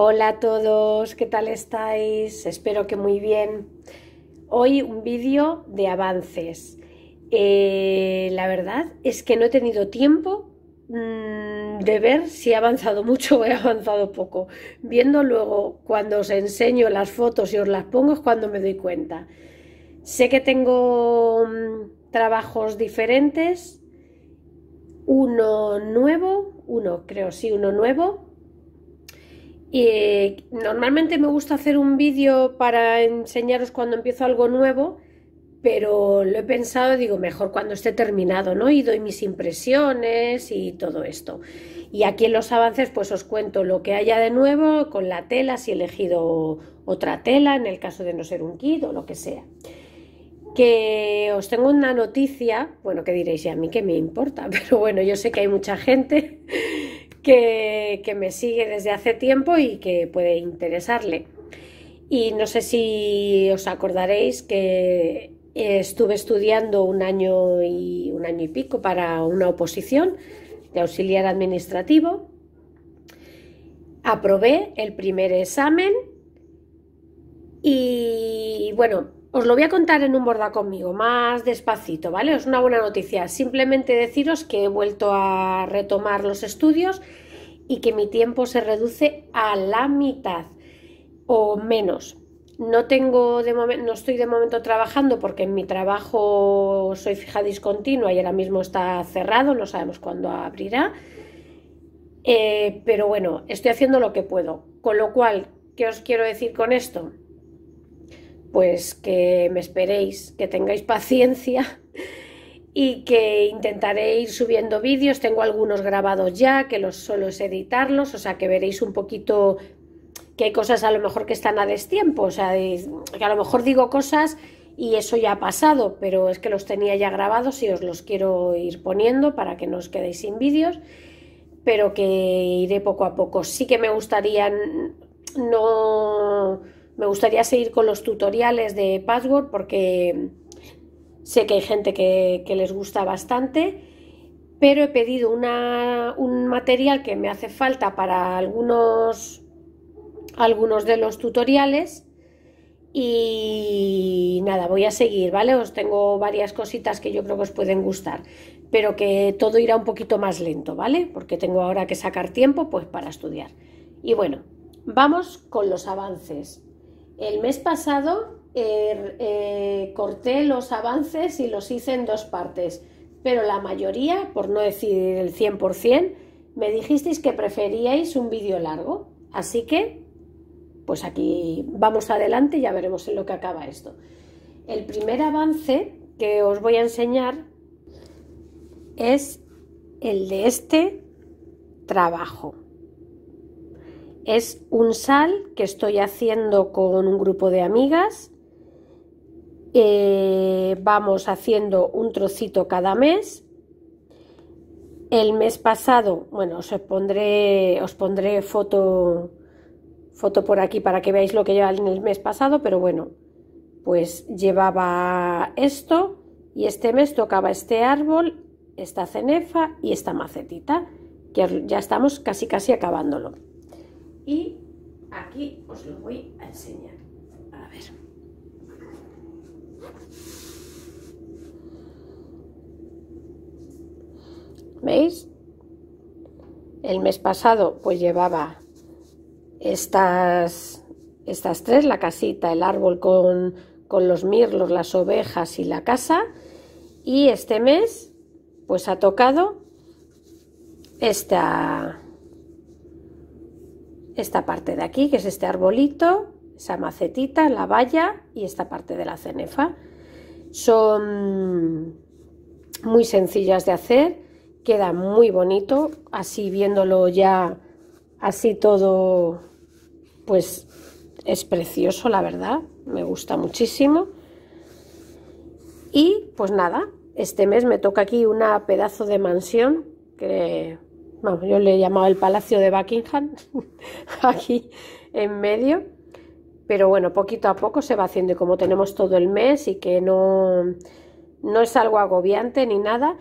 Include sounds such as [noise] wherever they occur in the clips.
Hola a todos, ¿qué tal estáis? Espero que muy bien. Hoy un vídeo de avances. Eh, la verdad es que no he tenido tiempo mm, de ver si he avanzado mucho o he avanzado poco. Viendo luego cuando os enseño las fotos y os las pongo es cuando me doy cuenta. Sé que tengo mm, trabajos diferentes. Uno nuevo, uno creo sí, uno nuevo y eh, normalmente me gusta hacer un vídeo para enseñaros cuando empiezo algo nuevo, pero lo he pensado, digo, mejor cuando esté terminado, ¿no? Y doy mis impresiones y todo esto. Y aquí en los avances pues os cuento lo que haya de nuevo con la tela, si he elegido otra tela, en el caso de no ser un kit o lo que sea. Que os tengo una noticia, bueno, que diréis, ¿y a mí que me importa? [laughs] Pero bueno, yo sé que hay mucha gente que, me sigue desde hace tiempo y que puede interesarle. Y no sé si os acordaréis que estuve estudiando un año y un año y pico para una oposición de auxiliar administrativo. Aprobé el primer examen y bueno, os lo voy a contar en un borda conmigo, más despacito, ¿vale? Es una buena noticia. Simplemente deciros que he vuelto a retomar los estudios y que mi tiempo se reduce a la mitad o menos. No tengo de momento, no estoy de momento trabajando porque en mi trabajo soy fija discontinua y ahora mismo está cerrado, no sabemos cuándo abrirá. Eh, pero bueno, estoy haciendo lo que puedo. Con lo cual, ¿qué os quiero decir con esto? pues que me esperéis, que tengáis paciencia y que intentaré ir subiendo vídeos. Tengo algunos grabados ya, que los solo es editarlos, o sea que veréis un poquito que hay cosas a lo mejor que están a destiempo, o sea, que a lo mejor digo cosas y eso ya ha pasado, pero es que los tenía ya grabados y os los quiero ir poniendo para que no os quedéis sin vídeos, pero que iré poco a poco. Sí que me gustaría no me gustaría seguir con los tutoriales de password porque sé que hay gente que, les gusta bastante, pero he pedido un material que me hace falta para algunos, algunos de los tutoriales y nada, voy a seguir, ¿vale? Os tengo varias cositas que yo creo que os pueden gustar, pero que todo irá un poquito más lento, ¿vale? Porque tengo ahora que sacar tiempo pues para estudiar. Y bueno, vamos con los avances. El mes pasado er, eh, corté los avances y los hice en dos partes, pero la mayoría, por no decir el 100%, me dijisteis que preferíais un vídeo largo. Así que, pues aquí vamos adelante y ya veremos en lo que acaba esto. El primer avance que os voy a enseñar es el de este trabajo. Es un sal que estoy haciendo con un grupo de amigas. Eh, vamos haciendo un trocito cada mes. El mes pasado, bueno, os pondré, os pondré foto, foto por aquí para que veáis lo que lleva en el mes pasado, pero bueno, pues llevaba esto y este mes tocaba este árbol, esta cenefa y esta macetita, que ya estamos casi casi acabándolo y aquí os lo voy a enseñar. A ver. ¿Veis? El mes pasado pues llevaba estas, estas tres, la casita, el árbol con, con los mirlos, las ovejas y la casa. Y este mes pues ha tocado esta, esta parte de aquí, que es este arbolito, esa macetita, la valla y esta parte de la cenefa. Son muy sencillas de hacer, queda muy bonito, así viéndolo ya, así todo, pues es precioso, la verdad, me gusta muchísimo. Y pues nada, este mes me toca aquí una pedazo de mansión que yo le he llamado el Palacio de Buckingham, [laughs] aquí en medio. Pero bueno, poquito a poco se va haciendo y como tenemos todo el mes y que no, no es algo agobiante ni nada.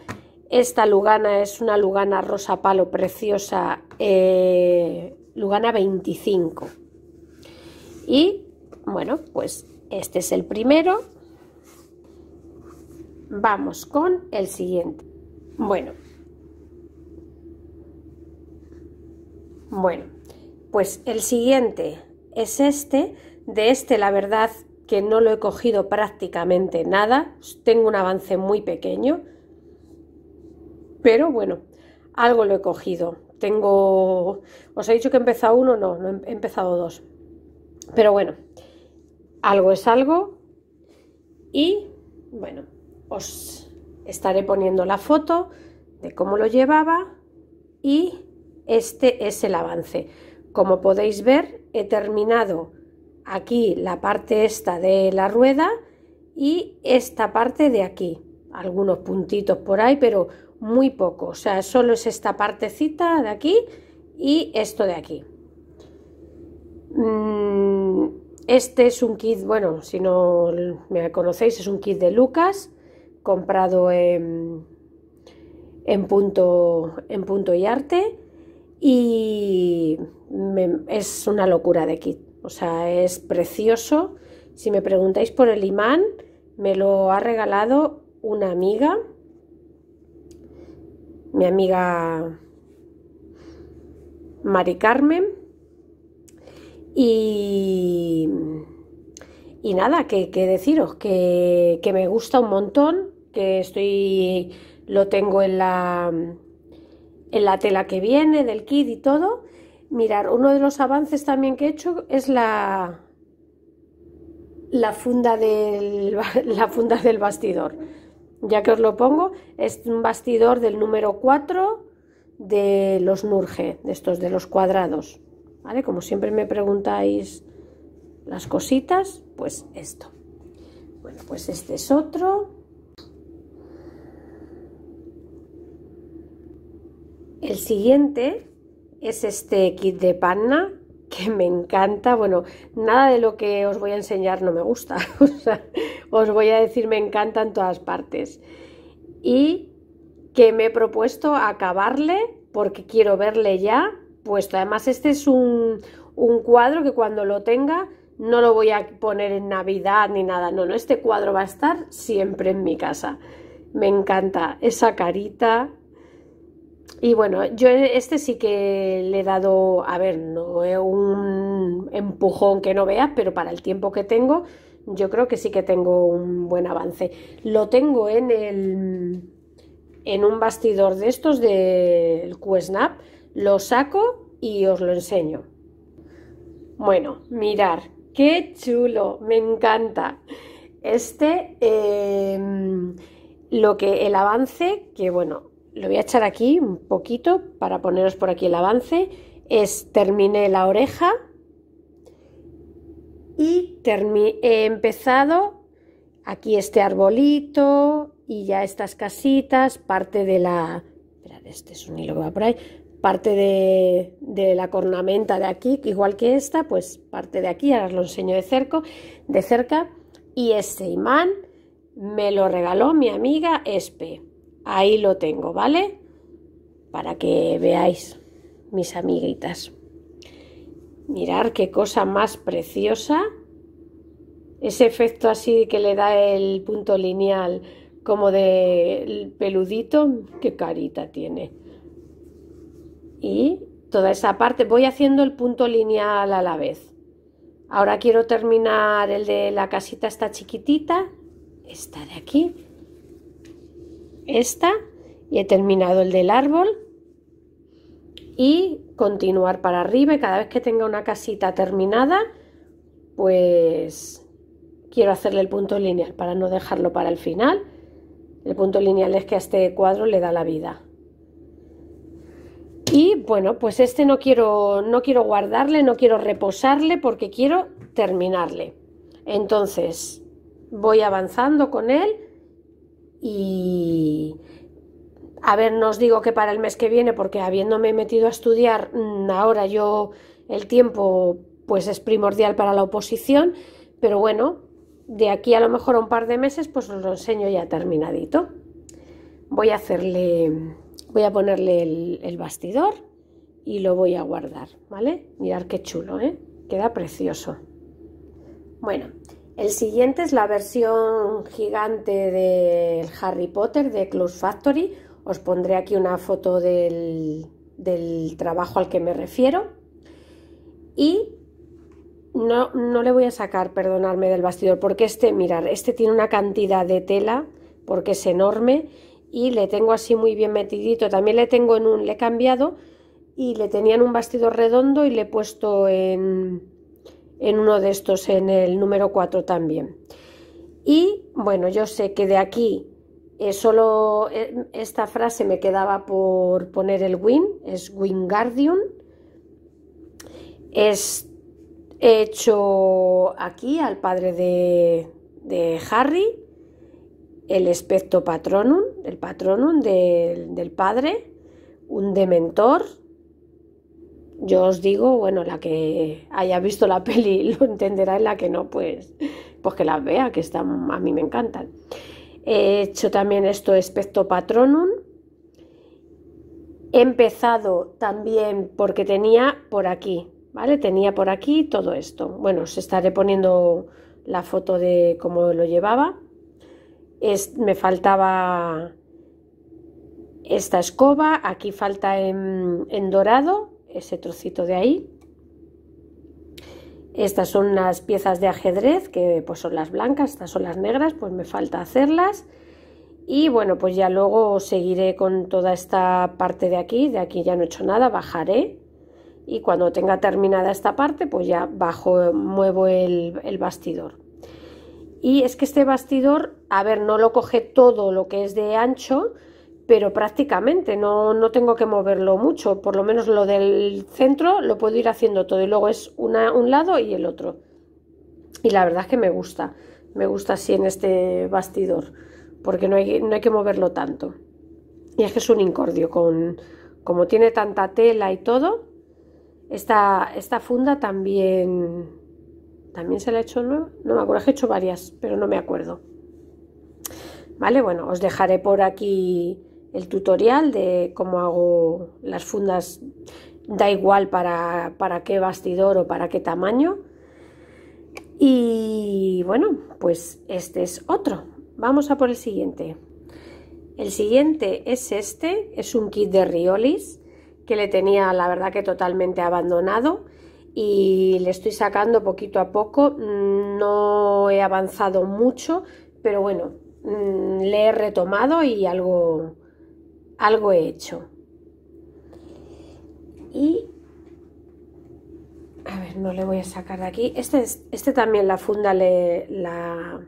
Esta lugana es una lugana rosa palo preciosa, eh, lugana 25. Y bueno, pues este es el primero. Vamos con el siguiente. Bueno, Bueno, pues el siguiente es este. De este la verdad que no lo he cogido prácticamente nada. Tengo un avance muy pequeño. Pero bueno, algo lo he cogido. Tengo... Os he dicho que he empezado uno, no, no he empezado dos. Pero bueno, algo es algo. Y bueno, os estaré poniendo la foto de cómo lo llevaba y este es el avance. Como podéis ver, he terminado aquí la parte esta de la rueda y esta parte de aquí. Algunos puntitos por ahí, pero muy poco. O sea, solo es esta partecita de aquí y esto de aquí. Mm, este es un kit, bueno, si no me conocéis, es un kit de Lucas, comprado en, punto, en punto y arte y es una locura de kit. O sea, es precioso. Si me preguntáis por el imán, me lo ha regalado una amiga. Mi amiga Mari Carmen. Y, y nada, que, deciros que, que me gusta un montón, que estoy, lo tengo en la, en la tela que viene, del kit y todo. Mirar, uno de los avances también que he hecho es la, la, funda, del, [laughs] la funda del bastidor. Ya que os lo pongo, es un bastidor del número 4 de los Nurge, de estos de los cuadrados. ¿Vale? Como siempre me preguntáis las cositas, pues esto. Bueno, pues este es otro. El siguiente es este kit de panna que me encanta. Bueno, nada de lo que os voy a enseñar no me gusta. [laughs] os voy a decir me encanta en todas partes. Y que me he propuesto acabarle porque quiero verle ya puesto. Además, este es un, un cuadro que cuando lo tenga no lo voy a poner en Navidad ni nada. No, no, este cuadro va a estar siempre en mi casa. Me encanta esa carita, y bueno, yo e-, este sí que le he dado, a ver, no es un empujón que no veas, pero para el tiempo que tengo, yo creo que sí que tengo un buen avance. Lo tengo en el en un bastidor de estos del QSnap, lo saco y os lo enseño. Bueno, mirar, qué chulo, me encanta. Este, em, lo que el avance, que bueno, lo voy a echar aquí un poquito para poneros por aquí el avance, es terminé la oreja y he empezado aquí este arbolito y ya estas casitas, parte de la... este es un hilo por ahí. Parte de, de la cornamenta de aquí, igual que esta, pues parte de aquí, ahora os lo enseño de cerca, de cerca. Y este imán me lo regaló mi amiga Espe. Ahí lo tengo, ¿vale? Para que veáis, mis amiguitas. Mirar qué cosa más preciosa. Ese efecto así que le da el punto lineal como de peludito, qué carita tiene. Y toda esa parte, voy haciendo el punto lineal a la vez. Ahora quiero terminar el de la casita esta chiquitita, esta de aquí, esta y he terminado el del árbol y continuar para arriba cada vez que tenga una casita terminada pues quiero hacerle el punto lineal para no dejarlo para el final el punto lineal es que a este cuadro le da la vida y bueno pues este no quiero no quiero guardarle no quiero reposarle porque quiero terminarle entonces voy avanzando con él y a ver, no os digo que para el mes que viene, porque habiéndome metido a estudiar, mm, ahora yo el tiempo pues es primordial para la oposición, pero bueno, de aquí a lo mejor a un par de meses pues os lo enseño ya terminadito. Voy a hacerle, voy a ponerle el, bastidor y lo voy a guardar, ¿vale? Mirad qué chulo, ¿eh? Queda precioso. Bueno, el siguiente es la versión gigante del Harry Potter de Close Factory. Os pondré aquí una foto del, del trabajo al que me refiero. Y no, no, le voy a sacar, perdonarme, del bastidor, porque este, mirar, este tiene una cantidad de tela, porque es enorme, y le tengo así muy bien metidito. También le tengo en un, le he cambiado, y le tenía en un bastidor redondo y le he puesto en en uno de estos, en el número 4 también. Y bueno, yo sé que de aquí eh, solo eh, esta frase me quedaba por poner el win, es Wingardium. Es hecho aquí al padre de, Harry, el espectro patronum, el patronum del padre, un dementor, yo os digo, bueno, la que haya visto la [laughs] peli lo entenderá y la que no, pues, pues que las vea, que a mí me encantan. He hecho también esto especto Patronum. He empezado también porque tenía por aquí, ¿vale? Tenía por aquí todo esto. Bueno, os estaré poniendo la foto de cómo lo llevaba. Es, me faltaba esta escoba, aquí falta en, en dorado, ese trocito de ahí. Estas son las piezas de ajedrez, que pues son las blancas, estas son las negras, pues me falta hacerlas. Y bueno, pues ya luego seguiré con toda esta parte de aquí, de aquí ya no he hecho nada, bajaré. Y cuando tenga terminada esta parte, pues ya bajo, muevo el, el bastidor. Y es que este bastidor, a ver, no lo coge todo lo que es de ancho, pero prácticamente no, tengo que moverlo mucho, por lo menos lo del centro lo puedo ir haciendo todo y luego es una, un lado y el otro. Y la verdad es que me gusta, me gusta así en este bastidor, porque no hay, que moverlo tanto. Y es que es un incordio, con, como tiene tanta tela y todo, esta, esta funda también, también se la he hecho nueva, no me acuerdo, he hecho varias, pero no me acuerdo. Vale, bueno, os dejaré por aquí el tutorial de cómo hago las fundas, da igual para, para qué bastidor o para qué tamaño. Y bueno, pues este es otro. Vamos a por el siguiente. El siguiente es este, es un kit de riolis que le tenía la verdad que totalmente abandonado y le estoy sacando poquito a poco. No he avanzado mucho, pero bueno, mm, le he retomado y algo, algo he hecho. Y, a ver, no le voy a sacar de aquí. Este, este también la funda le, la,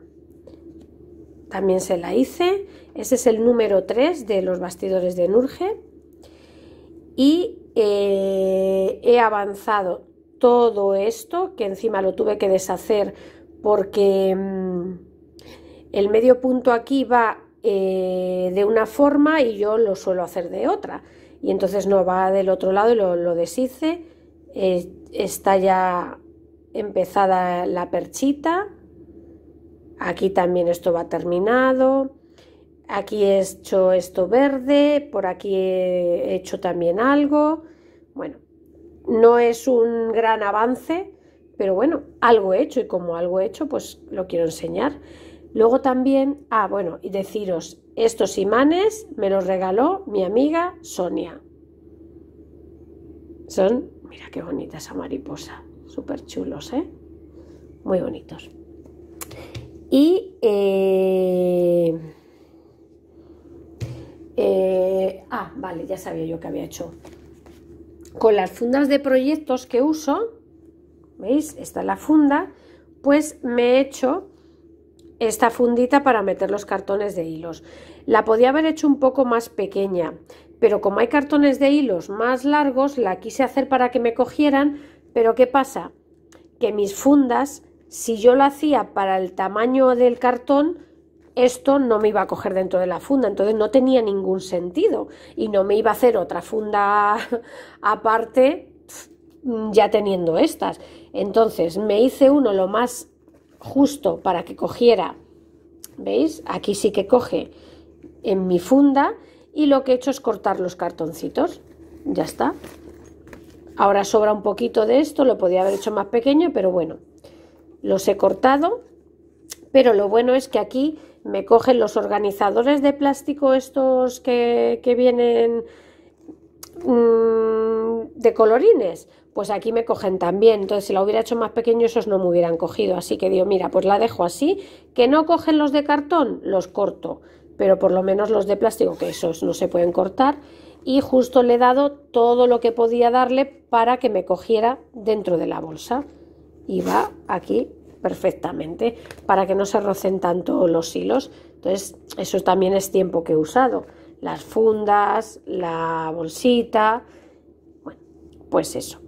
también se la hice. ese es el número 3 de los bastidores de Nurge. Y eh, he avanzado todo esto, que encima lo tuve que deshacer porque mm, el medio punto aquí va eh, de una forma y yo lo suelo hacer de otra. Y entonces no va del otro lado y lo, deshice. está ya empezada la perchita. Aquí también esto va terminado. Aquí he hecho esto verde. Por aquí he hecho también algo. Bueno, no es un gran avance, pero bueno, algo he hecho y como algo he hecho, pues lo quiero enseñar. Luego también, ah, bueno, y deciros, estos imanes me los regaló mi amiga Sonia. Son, mira qué bonita esa mariposa, súper chulos, ¿eh? Muy bonitos. Y eh, eh, ah, vale, ya sabía yo que había hecho. Con las fundas de proyectos que uso, ¿veis? Esta es la funda, pues me he hecho esta fundita para meter los cartones de hilos. La podía haber hecho un poco más pequeña, pero como hay cartones de hilos más largos, la quise hacer para que me cogieran, pero ¿qué pasa? Que mis fundas, si yo lo hacía para el tamaño del cartón, esto no me iba a coger dentro de la funda, entonces no tenía ningún sentido y no me iba a hacer otra funda [laughs] aparte ya teniendo estas. Entonces me hice uno lo más justo para que cogiera, ¿veis? Aquí sí que coge en mi funda y lo que he hecho es cortar los cartoncitos. Ya está. Ahora sobra un poquito de esto, lo podía haber hecho más pequeño, pero bueno, los he cortado. Pero lo bueno es que aquí me cogen los organizadores de plástico estos que, vienen mm, de colorines pues aquí me cogen también. Entonces, si la hubiera hecho más pequeño, esos no me hubieran cogido. Así que digo, mira, pues la dejo así. Que no cogen los de cartón, los corto. Pero por lo menos los de plástico, que esos no se pueden cortar. Y justo le he dado todo lo que podía darle para que me cogiera dentro de la bolsa. Y va aquí perfectamente, para que no se rocen tanto los hilos. Entonces, eso también es tiempo que he usado. Las fundas, la bolsita, bueno, pues eso.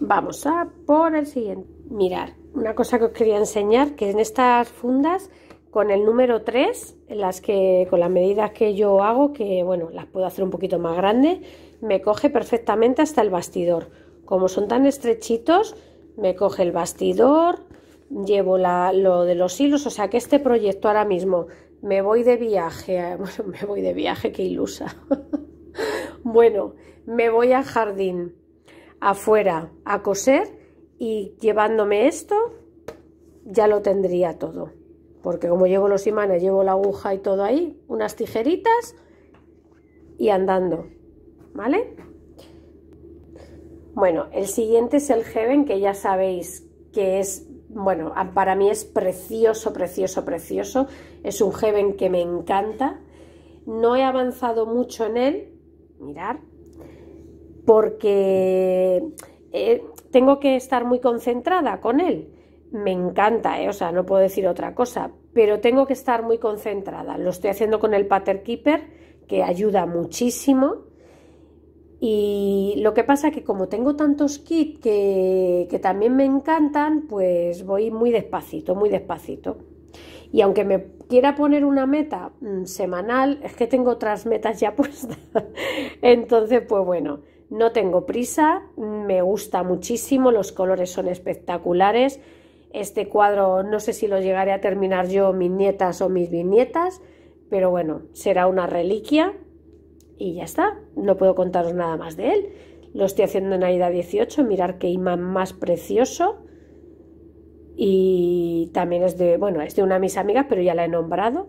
Vamos a por el siguiente. Mirar, una cosa que os quería enseñar, que en estas fundas con el número 3, en las que, con las medidas que yo hago, que bueno, las puedo hacer un poquito más grandes, me coge perfectamente hasta el bastidor. Como son tan estrechitos, me coge el bastidor, llevo lo de los hilos, o sea que este proyecto ahora mismo me voy de viaje, [laughs] me voy de viaje, que ilusa. [laughs] bueno, me voy al jardín, afuera a coser y llevándome esto ya lo tendría todo. Porque como llevo los imanes, llevo la aguja y todo ahí, unas tijeritas y andando. ¿Vale? Bueno, el siguiente es el Heaven, que ya sabéis que es, bueno, para mí es precioso, precioso, precioso. Es un Heaven que me encanta. No he avanzado mucho en él, mirar, porque eh, tengo que estar muy concentrada con él. Me encanta, eh, o sea, no puedo decir otra cosa, pero tengo que estar muy concentrada. Lo estoy haciendo con el Pattern Keeper, que ayuda muchísimo. Y lo que pasa es que como tengo tantos kits que, también me encantan, pues voy muy despacito, muy despacito. Y aunque me quiera poner una meta mm, semanal, es que tengo otras metas ya [laughs] puestas. Entonces, pues bueno, no tengo prisa, me gusta muchísimo, los colores son espectaculares. Este cuadro no sé si lo llegaré a terminar yo, mis nietas o mis bisnietas, pero bueno, será una reliquia y ya está. No puedo contaros nada más de él. Lo estoy haciendo en Aida 18, mirar qué imán más precioso. Y también es de, bueno, es de una de mis amigas, pero ya la he nombrado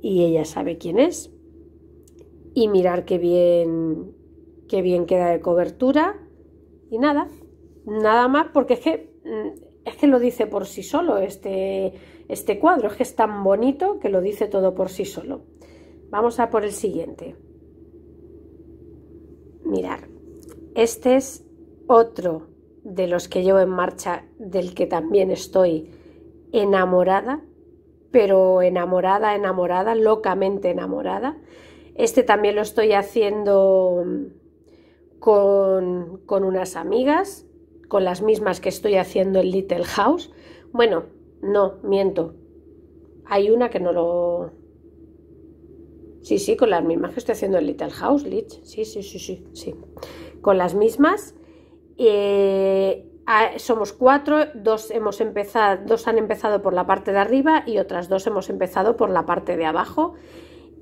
y ella sabe quién es. Y mirar qué bien Qué bien queda de cobertura. Y nada, nada más porque es que, mm, es que lo dice por sí solo este, este cuadro. Es que es tan bonito que lo dice todo por sí solo. Vamos a por el siguiente. Mirar, este es otro de los que llevo en marcha, del que también estoy enamorada, pero enamorada, enamorada, locamente enamorada. Este también lo estoy haciendo con, unas amigas, con las mismas que estoy haciendo el Little House. Bueno, no, miento. Hay una que no lo... Sí, sí, con las mismas que estoy haciendo el Little House, Lich. Sí, sí, sí, sí, sí. Con las mismas. Eh, somos cuatro, dos, hemos empezado, dos han empezado por la parte de arriba y otras dos hemos empezado por la parte de abajo.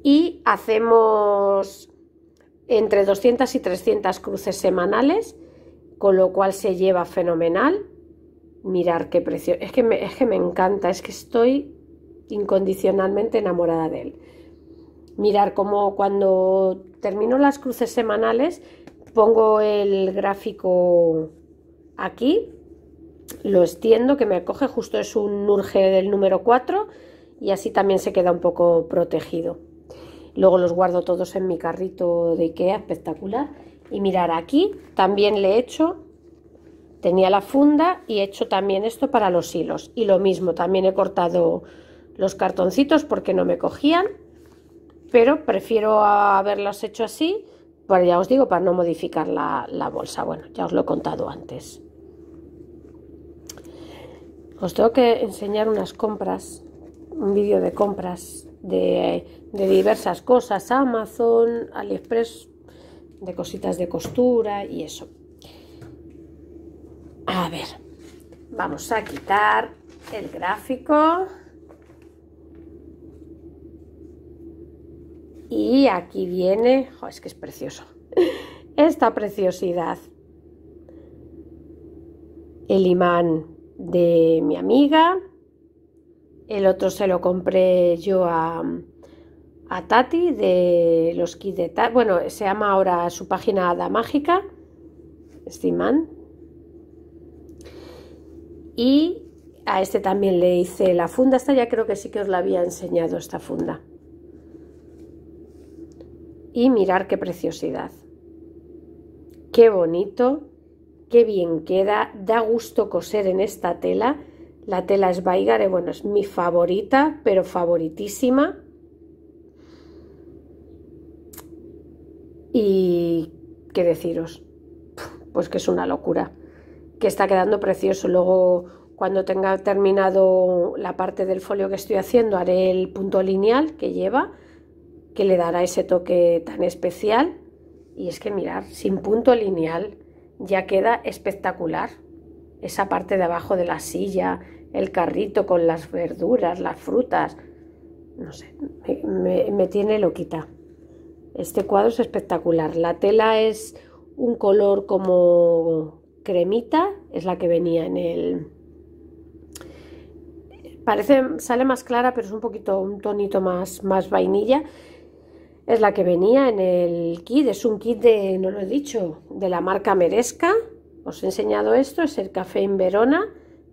Y hacemos entre 200 y 300 cruces semanales, con lo cual se lleva fenomenal. Mirar qué precio. Es que, me, es que me encanta, es que estoy incondicionalmente enamorada de él. Mirar cómo cuando termino las cruces semanales, pongo el gráfico aquí, lo extiendo, que me coge justo es un urge del número 4 y así también se queda un poco protegido. Luego los guardo todos en mi carrito de Ikea, espectacular. Y mirar aquí también le he hecho, tenía la funda y he hecho también esto para los hilos. Y lo mismo, también he cortado los cartoncitos porque no me cogían, pero prefiero haberlos hecho así, para, pues ya os digo, para no modificar la, la bolsa. Bueno, ya os lo he contado antes. Os tengo que enseñar unas compras, un vídeo de compras de, diversas cosas, Amazon, AliExpress, de cositas de costura y eso. A ver, vamos a quitar el gráfico. Y aquí viene, es que es precioso, [laughs] esta preciosidad. El imán de mi amiga, el otro se lo compré yo a, Tati de los kits de Bueno, se llama ahora su página da Mágica, Y a este también le hice la funda. Esta ya creo que sí que os la había enseñado esta funda. Y mirar qué preciosidad. Qué bonito, qué bien queda. Da gusto coser en esta tela. La tela es baigare, eh, bueno, es mi favorita, pero favoritísima. Y qué deciros, pues que es una locura, que está quedando precioso. Luego, cuando tenga terminado la parte del folio que estoy haciendo, haré el punto lineal que lleva, que le dará ese toque tan especial. Y es que mirar, sin punto lineal ya queda espectacular. Esa parte de abajo de la silla, el carrito con las verduras, las frutas. No sé, me, tiene loquita. Este cuadro es espectacular. La tela es un color como cremita, es la que venía en el... Parece, sale más clara, pero es un poquito, un tonito más, más vainilla. Es la que venía en el kit, es un kit de, no lo he dicho, de la marca Meresca. Os he enseñado esto, es el café en Verona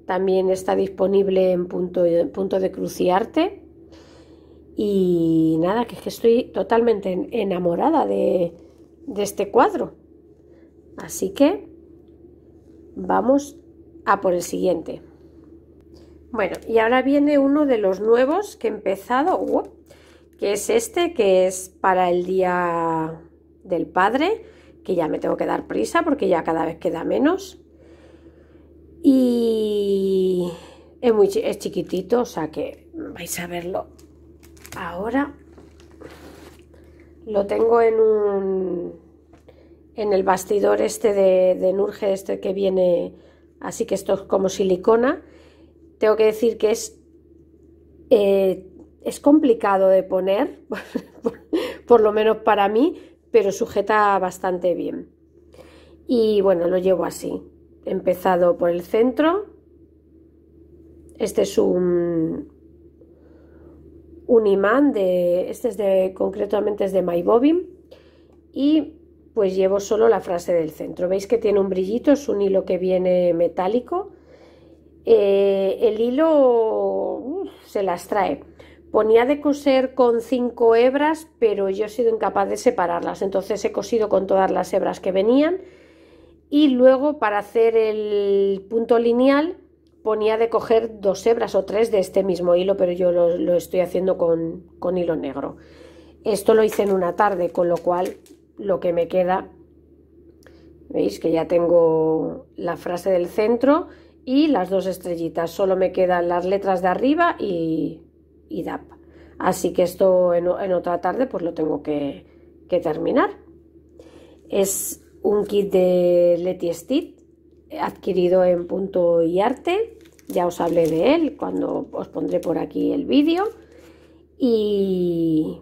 también está disponible en punto, de cruciarte. Y nada, que es que estoy totalmente enamorada de, este cuadro. Así que vamos a por el siguiente. Bueno, y ahora viene uno de los nuevos que he empezado, uh, que es este, que es para el Día del Padre, que ya me tengo que dar prisa porque ya cada vez queda menos. Y es, muy, chiquitito, o sea que vais a verlo ahora. Lo tengo en un en el bastidor este de, Nurge, este que viene, así que esto es como silicona. Tengo que decir que es eh, es complicado de poner, [laughs] por lo menos para mí, pero sujeta bastante bien. Y bueno, lo llevo así empezado por el centro. Este es un, un imán de, este es de, concretamente es de My Bobin y pues llevo solo la frase del centro. Veis que tiene un brillito, es un hilo que viene metálico. Eh, el hilo se las trae. Ponía de coser con cinco hebras, pero yo he sido incapaz de separarlas. Entonces he cosido con todas las hebras que venían y luego para hacer el punto lineal ponía de coger dos hebras o tres de este mismo hilo, pero yo lo, estoy haciendo con, hilo negro. Esto lo hice en una tarde, con lo cual lo que me queda, veis que ya tengo la frase del centro y las dos estrellitas, solo me quedan las letras de arriba y, y DAP. Así que esto en, otra tarde pues lo tengo que, que terminar. Es, un kit de Letty adquirido en Punto y Arte. Ya os hablé de él cuando os pondré por aquí el vídeo. Y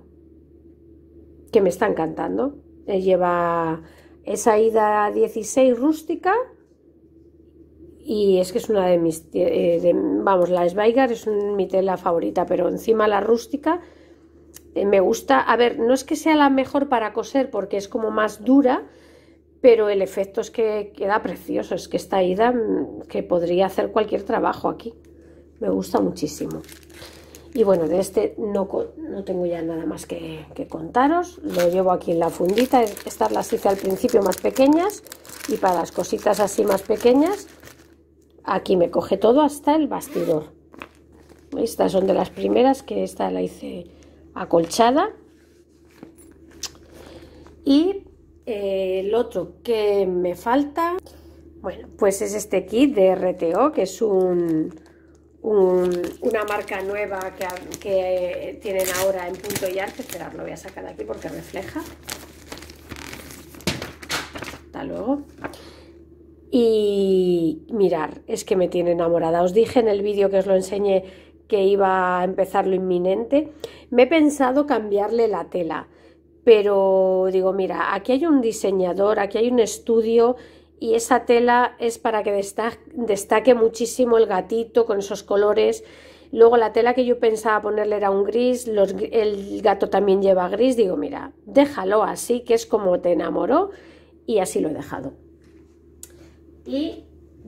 que me está encantando. Eh, lleva esa ida 16 rústica y es que es una de mis, eh, vamos, la Sveigar es mi tela favorita, pero encima la rústica eh, me gusta, a ver, no es que sea la mejor para coser porque es como más dura, pero el efecto es que queda precioso, es que esta ida mm, que podría hacer cualquier trabajo aquí, me gusta muchísimo. Y bueno, de este no, no tengo ya nada más que, que, contaros, lo llevo aquí en la fundita, estas las hice al principio más pequeñas y para las cositas así más pequeñas, aquí me coge todo hasta el bastidor. Estas son de las primeras que esta la hice acolchada y eh, el otro que me falta, bueno, pues es este kit de RTO, que es una marca nueva que, tienen ahora en punto y arte. Esperad, lo voy a sacar de aquí porque refleja. Hasta luego. Y mirar, es que me tiene enamorada. Os dije en el vídeo que os lo enseñé que iba a empezar lo inminente. Me he pensado cambiarle la tela pero digo, mira, aquí hay un diseñador, aquí hay un estudio y esa tela es para que destaque, muchísimo el gatito con esos colores. Luego la tela que yo pensaba ponerle era un gris, el gato también lleva gris, digo, mira, déjalo así, que es como te enamoró y así lo he dejado. Y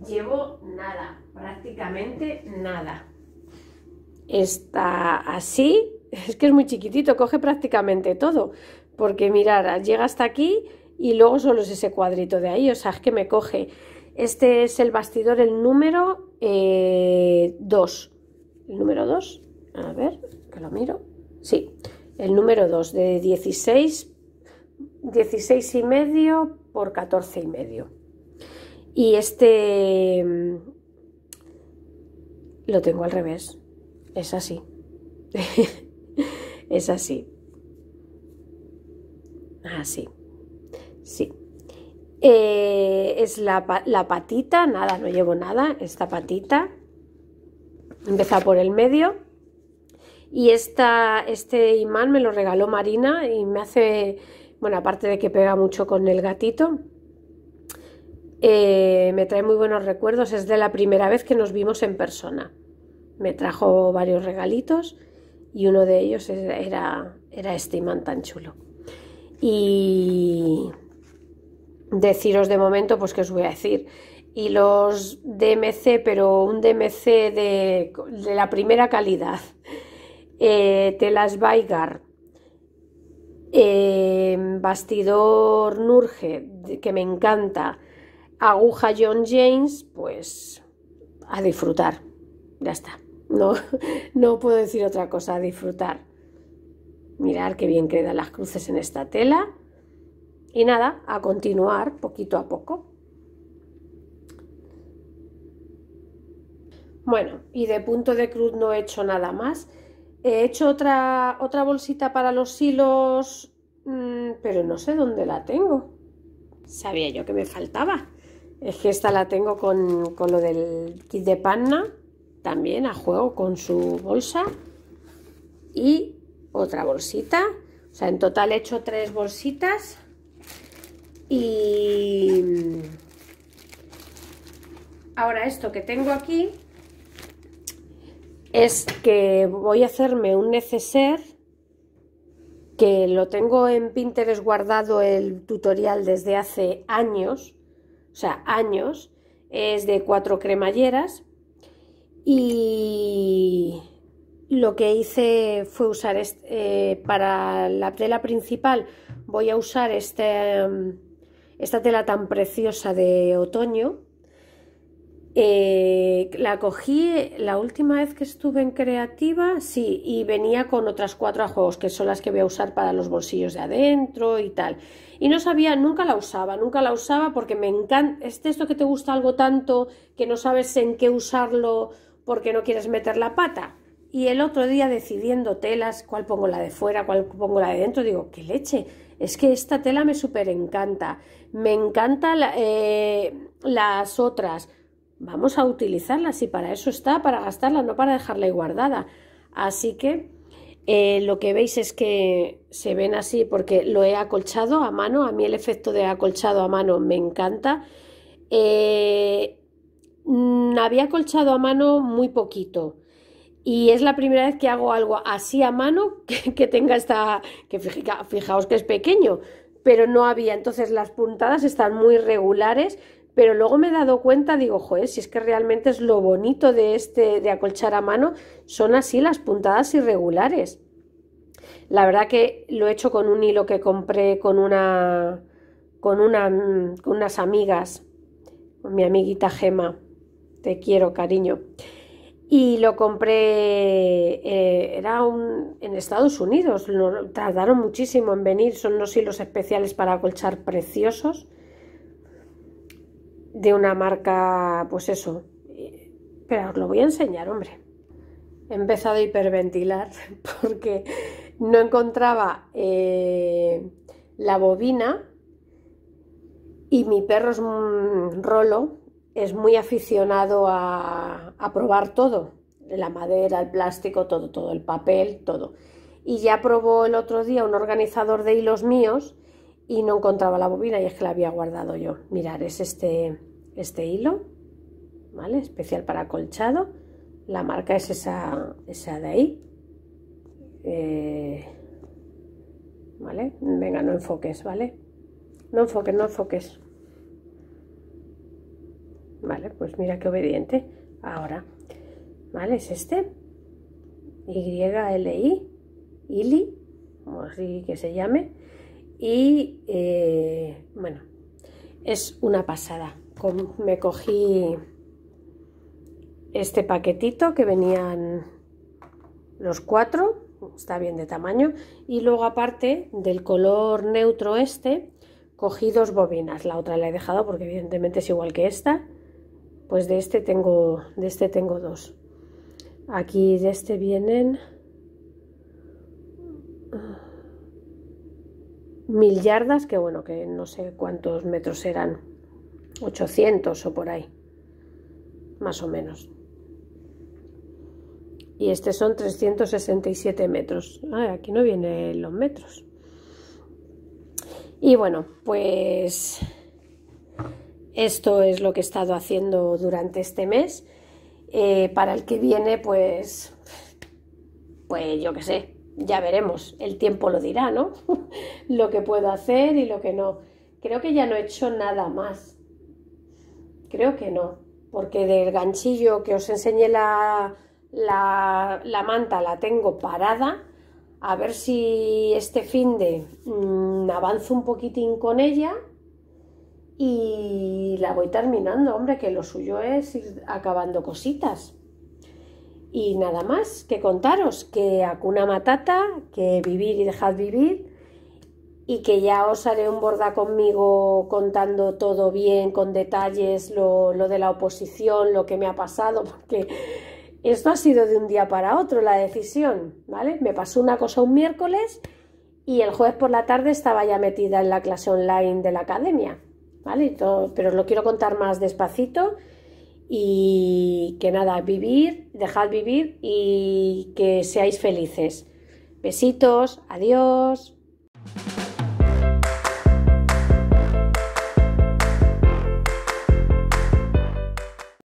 llevo nada, prácticamente nada. Está así, es que es muy chiquitito, coge prácticamente todo, porque mirar, llega hasta aquí y luego solo es ese cuadrito de ahí, o sea, es que me coge. Este es el bastidor, el número 2. Eh, ¿El número 2? A ver, que lo miro. Sí, el número 2 de 16, 16 y medio por 14 y medio. Y este mm, lo tengo al revés. Es así. [laughs] es así. Ah, sí. Sí. Eh, es la, patita, nada, no llevo nada, esta patita. Empieza por el medio. Y esta, este imán me lo regaló Marina y me hace, bueno, aparte de que pega mucho con el gatito, eh, me trae muy buenos recuerdos. Es de la primera vez que nos vimos en persona. Me trajo varios regalitos y uno de ellos era, era este imán tan chulo y deciros de momento pues que os voy a decir y los DMC pero un DMC de, la primera calidad eh, telas vaigar em, bastidor Nurge que me encanta aguja John James pues a disfrutar ya está no, [laughs] no puedo decir otra cosa a disfrutar Mirar qué bien quedan las cruces en esta tela. Y nada, a continuar poquito a poco. Bueno, y de punto de cruz no he hecho nada más. He hecho otra, otra bolsita para los hilos, mm, pero no sé dónde la tengo. Sabía yo que me faltaba. Es que esta la tengo con, con lo del kit de panna, también a juego con su bolsa. Y otra bolsita. O sea, en total he hecho tres bolsitas. Y mm, ahora esto que tengo aquí es que voy a hacerme un neceser que lo tengo en Pinterest guardado el tutorial desde hace años, o sea, años, es de cuatro cremalleras y lo que hice fue usar eh, para la tela principal voy a usar este, mm, esta tela tan preciosa de otoño eh, la cogí la última vez que estuve en creativa sí y venía con otras cuatro a juegos que son las que voy a usar para los bolsillos de adentro y tal y no sabía nunca la usaba nunca la usaba porque me encanta es esto que te gusta algo tanto que no sabes en qué usarlo porque no quieres meter la pata y el otro día decidiendo telas, cuál pongo la de fuera, cuál pongo la de dentro, digo, qué leche, es que esta tela me súper encanta, me encantan eh, las otras, vamos a utilizarlas y para eso está, para gastarla, no para dejarla ahí guardada. Así que eh, lo que veis es que se ven así porque lo he acolchado a mano, a mí el efecto de acolchado a mano me encanta. Eh, mm, había acolchado a mano muy poquito y es la primera vez que hago algo así a mano [laughs] que, tenga esta, que fijaos que es pequeño, pero no había. Entonces las puntadas están muy regulares, pero luego me he dado cuenta, digo, joder, si es que realmente es lo bonito de este, de acolchar a mano, son así las puntadas irregulares. La verdad que lo he hecho con un hilo que compré con una, con, una, con unas amigas, con mi amiguita Gema. Te quiero, cariño y lo compré, eh, era un, en Estados Unidos, tardaron muchísimo en venir, son los hilos especiales para colchar preciosos, de una marca, pues eso, pero os lo voy a enseñar, hombre. He empezado a hiperventilar [laughs] porque no encontraba eh, la bobina y mi perro es un rolo es muy aficionado a, probar todo, la madera, el plástico, todo, todo, el papel, todo. Y ya probó el otro día un organizador de hilos míos y no encontraba la bobina y es que la había guardado yo. Mirar, es este, este hilo, ¿vale? Especial para colchado. La marca es esa, esa de ahí. Eh, ¿Vale? Venga, no enfoques, ¿vale? No enfoques, no enfoques. Vale, pues mira qué obediente. Ahora, ¿vale? Es este. YLI, ILI, como así que se llame. Y eh, bueno, es una pasada. me cogí este paquetito que venían los cuatro, está bien de tamaño. Y luego aparte del color neutro este, cogí dos bobinas. La otra la he dejado porque evidentemente es igual que esta pues de este tengo, de este tengo dos. Aquí de este vienen ah, mil yardas, que bueno, que no sé cuántos metros eran, 800 o por ahí, más o menos. Y este son 367 metros. aquí no vienen los metros. Y bueno, pues esto es lo que he estado haciendo durante este mes. Eh, para el que viene, pues, pues yo qué sé, ya veremos. El tiempo lo dirá, ¿no? [laughs] lo que puedo hacer y lo que no. Creo que ya no he hecho nada más. Creo que no. Porque del ganchillo que os enseñé la, la, manta la tengo parada. A ver si este fin de mmm, avanzo un poquitín con ella y la voy terminando, hombre, que lo suyo es ir acabando cositas. Y nada más que contaros que acuna Matata, que vivir y dejad vivir, y que ya os haré un borda conmigo contando todo bien, con detalles, lo, lo de la oposición, lo que me ha pasado, [laughs] porque esto ha sido de un día para otro la decisión, ¿vale? Me pasó una cosa un miércoles y el jueves por la tarde estaba ya metida en la clase online de la academia. ¿vale? Todo, pero os lo quiero contar más despacito y que nada, vivir, dejad vivir y que seáis felices. Besitos, adiós.